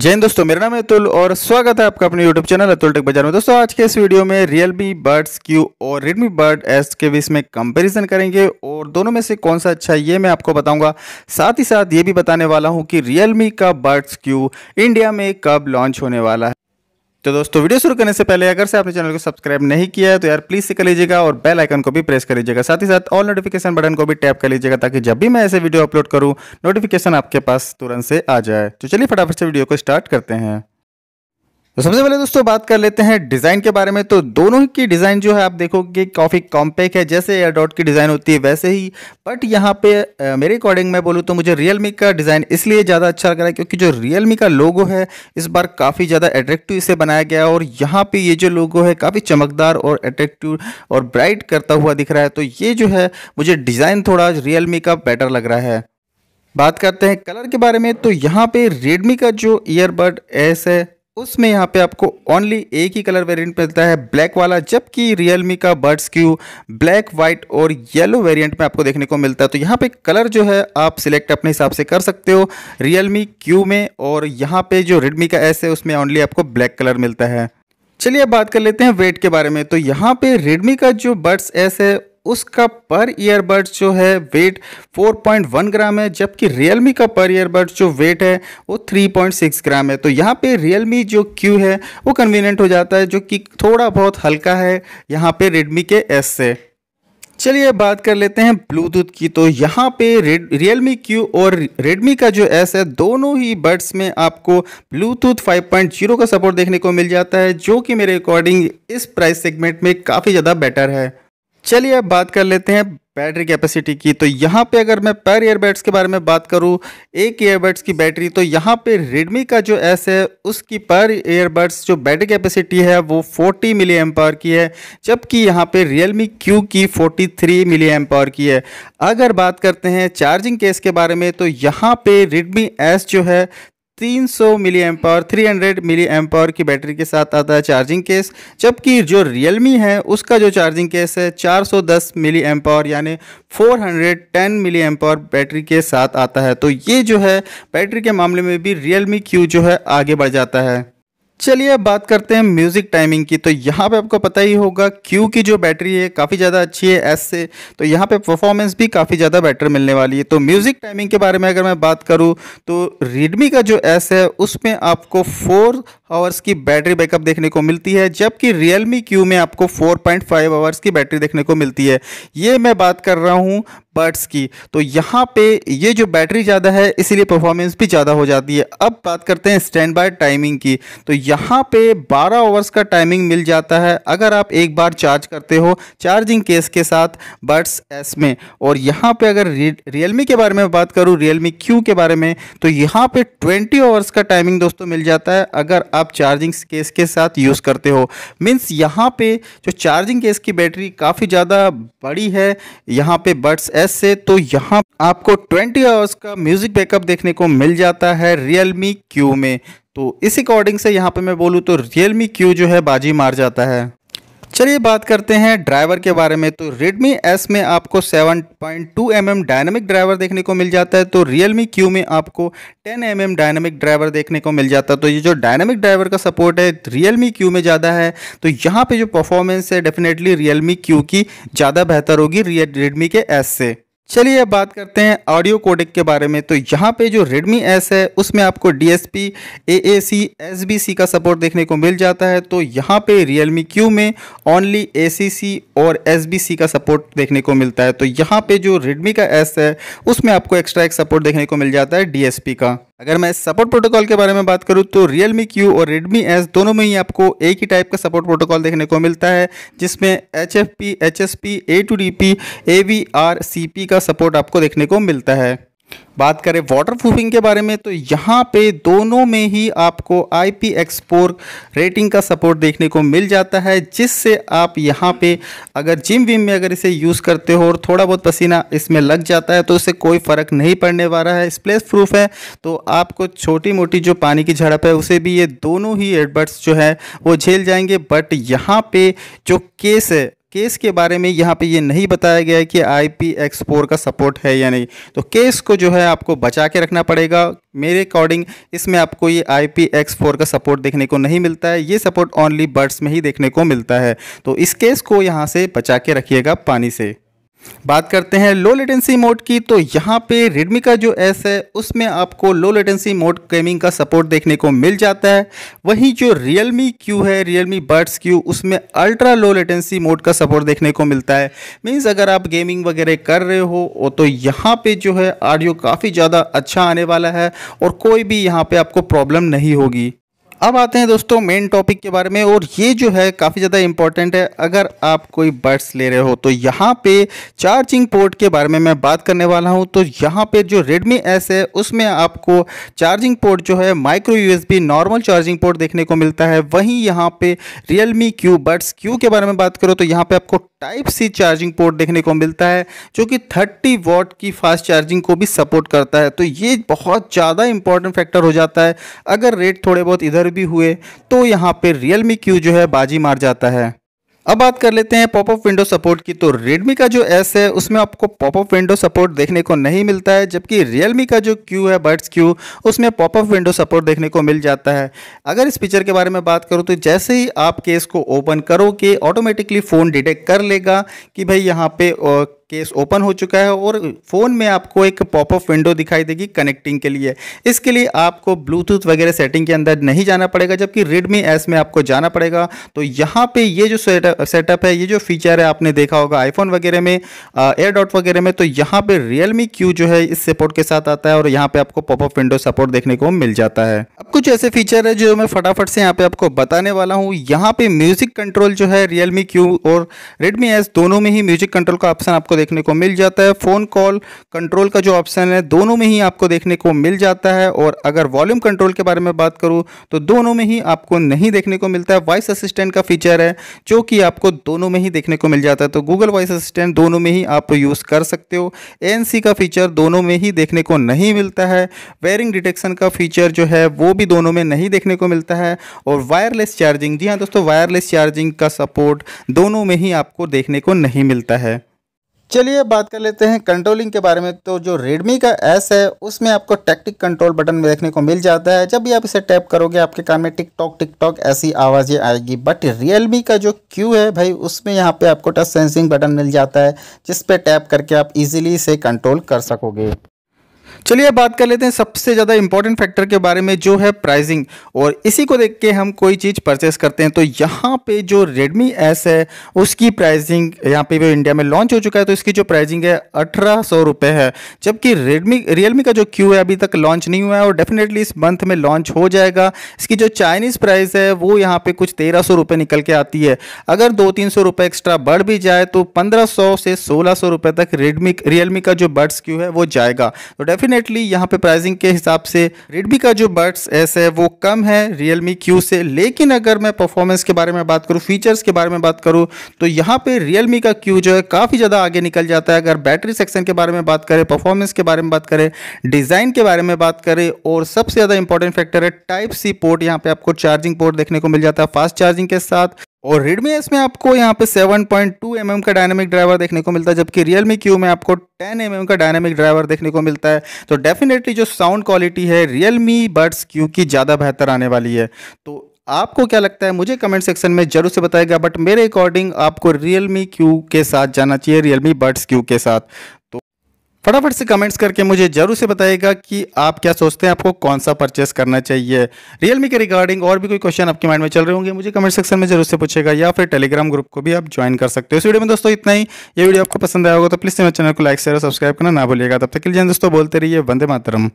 जय हिंद दोस्तों मेरा नाम है अतुल और स्वागत है आपका अपने YouTube चैनल अतुल टेक बाजार में दोस्तों आज के इस वीडियो में Realme Buds Q और Redmi Bud S के बीच में कंपैरिजन करेंगे और दोनों में से कौन सा अच्छा है ये मैं आपको बताऊंगा साथ ही साथ ये भी बताने वाला हूँ कि Realme का Buds Q इंडिया में कब लॉन्च होने वाला है तो दोस्तों वीडियो शुरू करने से पहले अगर से आपने चैनल को सब्सक्राइब नहीं किया है तो यार प्लीज़ से कर लीजिएगा और बेल आइकन को भी प्रेस कर लीजिएगा साथ ही साथ ऑल नोटिफिकेशन बटन को भी टैप कर लीजिएगा ताकि जब भी मैं ऐसे वीडियो अपलोड करूँ नोटिफिकेशन आपके पास तुरंत से आ जाए तो चलिए फटाफट से वीडियो को स्टार्ट करते हैं तो सबसे पहले दोस्तों बात कर लेते हैं डिज़ाइन के बारे में तो दोनों की डिज़ाइन जो है आप देखोगे काफ़ी कॉम्पैक्ट है जैसे एयर डॉट की डिज़ाइन होती है वैसे ही बट यहाँ पे मेरे अकॉर्डिंग मैं बोलूँ तो मुझे रियलमी का डिज़ाइन इसलिए ज़्यादा अच्छा लग रहा है क्योंकि जो रियलमी का लोगो है इस बार काफ़ी ज़्यादा अट्रेक्टिव इसे बनाया गया और यहाँ पर ये जो लोगो है काफ़ी चमकदार और अट्रेक्टिव और ब्राइट करता हुआ दिख रहा है तो ये जो है मुझे डिज़ाइन थोड़ा रियलमी का बेटर लग रहा है बात करते हैं कलर के बारे में तो यहाँ पे रेडमी का जो ईयरबड एस है उसमें यहाँ पे आपको ओनली एक ही कलर वेरिएंट मिलता है ब्लैक वाला जबकि रियलमी का बर्ड्स क्यू ब्लैक व्हाइट और येलो वेरिएंट में आपको देखने को मिलता है तो यहाँ पे कलर जो है आप सिलेक्ट अपने हिसाब से कर सकते हो रियलमी क्यू में और यहाँ पे जो रेडमी का एस है उसमें ओनली आपको ब्लैक कलर मिलता है चलिए बात कर लेते हैं वेट के बारे में तो यहाँ पे रेडमी का जो बर्ड्स एस है उसका पर ईयरबड जो है वेट 4.1 ग्राम है जबकि Realme का पर ईयरबड जो वेट है वो 3.6 ग्राम है तो यहाँ पे Realme जो क्यू है वो कन्वीनियंट हो जाता है जो कि थोड़ा बहुत हल्का है यहाँ पे रेडमी के एस से चलिए बात कर लेते हैं ब्लूटूथ की तो यहाँ पे मी क्यू और रेडमी का जो एस है दोनों ही बर्ड्स में आपको ब्लूटूथ 5.0 का सपोर्ट देखने को मिल जाता है जो कि मेरे अकॉर्डिंग इस प्राइस सेगमेंट में काफ़ी ज़्यादा बेटर है चलिए अब बात कर लेते हैं बैटरी कैपेसिटी की तो यहाँ पे अगर मैं पर ईयरबड्स के बारे में बात करूँ एक ईयरबड्स की बैटरी तो यहाँ पे रेडमी का जो एस है उसकी पर ईयरबड्स जो बैटरी कैपेसिटी है वो 40 मिली एम की है जबकि यहाँ पे रियलमी क्यू की 43 मिली एम की है अगर बात करते हैं चार्जिंग केस के बारे में तो यहाँ पे रेडमी एस जो है 300 milli M power three milli M power की बैटरी के साथ आता है चार्जिंग केस जबकि जो मी है उसका जो चार्जिंग केस है 410 मिली एम पावर यानी 410 मिली एम पावर बैटरी के साथ आता है तो ये जो है बैटरी के मामले में भी मी क्यू जो है आगे बढ़ जाता है चलिए अब बात करते हैं म्यूज़िक टाइमिंग की तो यहाँ पे आपको पता ही होगा क्यू की जो बैटरी है काफ़ी ज़्यादा अच्छी है एस से तो यहाँ पे परफॉर्मेंस भी काफ़ी ज़्यादा बेटर मिलने वाली है तो म्यूज़िक टाइमिंग के बारे में अगर मैं बात करूँ तो रेडमी का जो एस है उसमें आपको फोर आवर्स की बैटरी बैकअप देखने को मिलती है जबकि रियलमी क्यू में आपको फोर आवर्स की बैटरी देखने को मिलती है ये मैं बात कर रहा हूँ बर्ड्स की तो यहाँ पे ये जो बैटरी ज़्यादा है इसीलिए परफॉर्मेंस भी ज़्यादा हो जाती है अब बात करते हैं स्टैंड बाय टाइमिंग की तो यहाँ पे 12 आवर्स का टाइमिंग मिल जाता है अगर आप एक बार चार्ज करते हो चार्जिंग केस के साथ बर्ड्स एस में और यहाँ पे अगर रियलमी के बारे में बात करूँ रियलमी क्यू के बारे में तो यहाँ पर ट्वेंटी ओवर्स का टाइमिंग दोस्तों मिल जाता है अगर आप चार्जिंग केस के साथ यूज़ करते हो मीन्स यहाँ पर जो चार्जिंग केस की बैटरी काफ़ी ज़्यादा बड़ी है यहाँ पर बर्ड्स एस एस से तो यहाँ आपको 20 आवर्स का म्यूजिक बैकअप देखने को मिल जाता है रियल मी क्यू में तो इस अकॉर्डिंग से यहाँ पे मैं बोलूँ तो रियल मी क्यू जो है बाजी मार जाता है चलिए बात करते हैं ड्राइवर के बारे में तो Redmi S में आपको 7.2 पॉइंट mm डायनेमिक ड्राइवर देखने को मिल जाता है तो Realme Q में आपको 10 mm डायनेमिक ड्राइवर देखने को मिल जाता है तो ये जो डायनेमिक ड्राइवर का सपोर्ट है Realme Q में ज़्यादा है तो यहाँ पे जो परफॉर्मेंस है डेफिनेटली Realme Q की ज़्यादा बेहतर होगी Redmi के S से चलिए अब बात करते हैं ऑडियो कोडिक के बारे में तो यहाँ पे जो Redmi S है उसमें आपको D S P A C S B C का सपोर्ट देखने को मिल जाता है तो यहाँ पे Realme Q में ओनली ए सी सी और एस बी सी का सपोर्ट देखने को मिलता है तो यहाँ पे जो Redmi का S है उसमें आपको एक्स्ट्रा एक सपोर्ट देखने को मिल जाता है डी एस पी का अगर मैं सपोर्ट प्रोटोकॉल के बारे में बात करूं तो Realme Q और Redmi S दोनों में ही आपको एक ही टाइप का सपोर्ट प्रोटोकॉल देखने को मिलता है जिसमें H F P H S P A two D P A V R C P का सपोर्ट आपको देखने को मिलता है बात करें वाटर प्रूफिंग के बारे में तो यहाँ पे दोनों में ही आपको आई पी एक्सपोर रेटिंग का सपोर्ट देखने को मिल जाता है जिससे आप यहाँ पे अगर जिम विम में अगर इसे यूज़ करते हो और थोड़ा बहुत पसीना इसमें लग जाता है तो इससे कोई फ़र्क नहीं पड़ने वाला है स्प्लेस प्रूफ है तो आपको छोटी मोटी जो पानी की झड़प है उसे भी ये दोनों ही एडबर्ट्स जो है वो झेल जाएंगे बट यहाँ पर जो केस है केस के बारे में यहाँ पे ये नहीं बताया गया है कि आई पी एक्स फोर का सपोर्ट है या नहीं तो केस को जो है आपको बचा के रखना पड़ेगा मेरे अकॉर्डिंग इसमें आपको ये आई पी एक्स फोर का सपोर्ट देखने को नहीं मिलता है ये सपोर्ट ओनली बर्ड्स में ही देखने को मिलता है तो इस केस को यहाँ से बचा के रखिएगा पानी से बात करते हैं लो लेटेंसी मोड की तो यहाँ पे Redmi का जो S है उसमें आपको लो लेटेंसी मोड गेमिंग का सपोर्ट देखने को मिल जाता है वहीं जो Realme Q है Realme Buds Q उसमें अल्ट्रा लो लेटेंसी मोड का सपोर्ट देखने को मिलता है मीन्स अगर आप गेमिंग वगैरह कर रहे हो तो यहाँ पे जो है ऑडियो काफ़ी ज़्यादा अच्छा आने वाला है और कोई भी यहाँ पर आपको प्रॉब्लम नहीं होगी अब आते हैं दोस्तों मेन टॉपिक के बारे में और ये जो है काफ़ी ज़्यादा इंपॉर्टेंट है अगर आप कोई बर्ड्स ले रहे हो तो यहाँ पे चार्जिंग पोर्ट के बारे में मैं बात करने वाला हूँ तो यहाँ पे जो Redmi S है उसमें आपको चार्जिंग पोर्ट जो है micro USB normal charging port देखने को मिलता है वहीं यहाँ पे Realme Q बर्ड्स Q के बारे में बात करो तो यहाँ पर आपको टाइप सी चार्जिंग पोर्ट देखने को मिलता है जो कि 30 वॉट की फास्ट चार्जिंग को भी सपोर्ट करता है तो ये बहुत ज़्यादा इंपॉर्टेंट फैक्टर हो जाता है अगर रेट थोड़े बहुत इधर भी हुए तो यहाँ पर रियल मी क्यू जो है बाजी मार जाता है अब बात कर लेते हैं पॉपअप विंडो सपोर्ट की तो रेडमी का जो एस है उसमें आपको पॉपअप विंडो सपोर्ट देखने को नहीं मिलता है जबकि रियलमी का जो क्यू है बर्ड्स क्यू उसमें पॉपअप विंडो सपोर्ट देखने को मिल जाता है अगर इस फीचर के बारे में बात करूँ तो जैसे ही आप केस को ओपन करोगे ऑटोमेटिकली फ़ोन डिटेक्ट कर लेगा कि भाई यहाँ पे केस ओपन हो चुका है और फ़ोन में आपको एक पॉपअप विंडो दिखाई देगी कनेक्टिंग के लिए इसके लिए आपको ब्लूटूथ वगैरह सेटिंग के अंदर नहीं जाना पड़ेगा जबकि रेडमी एस में आपको जाना पड़ेगा तो यहाँ पे ये जो सेटअप है ये जो फीचर है आपने देखा होगा आईफोन वगैरह में एयर डॉट वगैरह में तो यहाँ पे रियलमी क्यू जो है इस सपोर्ट के साथ आता है और यहाँ पे आपको पॉपअप विंडो सपोर्ट देखने को मिल जाता है अब कुछ ऐसे फीचर है जो मैं फटाफट से यहाँ पे आपको बताने वाला हूँ यहाँ पे म्यूजिक कंट्रोल जो है रियलमी क्यू और रेडमी एस दोनों में ही म्यूजिक कंट्रोल का ऑप्शन आपको देखने को मिल जाता है फ़ोन कॉल कंट्रोल का जो ऑप्शन है दोनों में ही आपको देखने को मिल जाता है और अगर वॉल्यूम कंट्रोल के बारे में बात करूँ तो दोनों में ही आपको नहीं देखने को मिलता है वॉइस असिस्टेंट का फीचर है जो कि आपको दोनों में ही देखने को मिल जाता है तो गूगल वॉइस असिस्टेंट दोनों में ही आप यूज़ कर सकते हो ए का फीचर दोनों में ही देखने को नहीं मिलता है वेयरिंग डिटेक्शन का फीचर जो है वो भी दोनों में नहीं देखने को मिलता है और वायरलेस चार्जिंग जी हाँ दोस्तों वायरलेस चार्जिंग का सपोर्ट दोनों में ही आपको देखने को नहीं मिलता है चलिए बात कर लेते हैं कंट्रोलिंग के बारे में तो जो रेडमी का एस है उसमें आपको टैक्टिक कंट्रोल बटन में देखने को मिल जाता है जब भी आप इसे टैप करोगे आपके कान में टिक टॉक टिक टॉक ऐसी आवाज़ें आएगी बट रियलमी का जो क्यू है भाई उसमें यहाँ पे आपको टच सेंसिंग बटन मिल जाता है जिस टैप करके आप इजीली इसे कंट्रोल कर सकोगे चलिए बात कर लेते हैं सबसे ज़्यादा इंपॉर्टेंट फैक्टर के बारे में जो है प्राइसिंग और इसी को देख के हम कोई चीज़ परचेस करते हैं तो यहाँ पे जो Redmi S है उसकी प्राइसिंग यहाँ पे वो इंडिया में लॉन्च हो चुका है तो इसकी जो प्राइसिंग है अठारह सौ रुपए है जबकि Redmi Realme का जो Q है अभी तक लॉन्च नहीं हुआ है और डेफिनेटली इस मंथ में लॉन्च हो जाएगा इसकी जो चाइनीज़ प्राइस है वो यहाँ पर कुछ तेरह सौ रुपये निकल के आती है अगर दो तीन सौ रुपए एक्स्ट्रा बढ़ भी जाए तो पंद्रह सौ से सोलह सौ रुपए तक रेडमी रियलमी का जो बर्ड्स क्यू है वो जाएगा तो डेफिने डेफिनेटली यहाँ पे प्राइसिंग के हिसाब से रेडमी का जो बर्ड्स एस है वो कम है रियलमी क्यू से लेकिन अगर मैं परफॉर्मेंस के बारे में बात करूँ फीचर्स के बारे में बात करूँ तो यहाँ पे रियलमी का क्यू जो है काफ़ी ज़्यादा आगे निकल जाता है अगर बैटरी सेक्शन के बारे में बात करें परफॉर्मेंस के बारे में बात करें डिज़ाइन के बारे में बात करें और सबसे ज़्यादा इंपॉर्टेंट फैक्टर है टाइप सी पोर्ट यहाँ पर आपको चार्जिंग पोर्ट देखने को मिल जाता है फास्ट चार्जिंग के साथ और रेडमी एस में आपको यहाँ पे 7.2 पॉइंट mm का डायनेमिक ड्राइवर देखने को मिलता है जबकि रियलमी क्यू में आपको 10 mm का डायनेमिक ड्राइवर देखने को मिलता है तो डेफिनेटली जो साउंड क्वालिटी है Realme Buds क्यू की ज़्यादा बेहतर आने वाली है तो आपको क्या लगता है मुझे कमेंट सेक्शन में जरूर से बताएगा बट मेरे अकॉर्डिंग आपको Realme क्यू के साथ जाना चाहिए रियलमी Buds क्यू के साथ तो फटाफट से कमेंट्स करके मुझे जरूर से बताएगा कि आप क्या सोचते हैं आपको कौन सा परचेस करना चाहिए रियलमी के रिगार्डिंग और भी कोई क्वेश्चन आपके माइंड में चल रहे होंगे मुझे कमेंट सेक्शन में जरूर से पूछेगा या फिर टेलीग्राम ग्रुप को भी आप ज्वाइन कर सकते हो इस वीडियो में दोस्तों इतना ही ये वीडियो आपको पसंद आया होगा तो प्लीज़ मेरे चैनल को लाइक शेयर और सब्सक्राइब करना ना भूलिएगा तब तक के लिए दोस्तों बोलते रहिए वंदे मातरम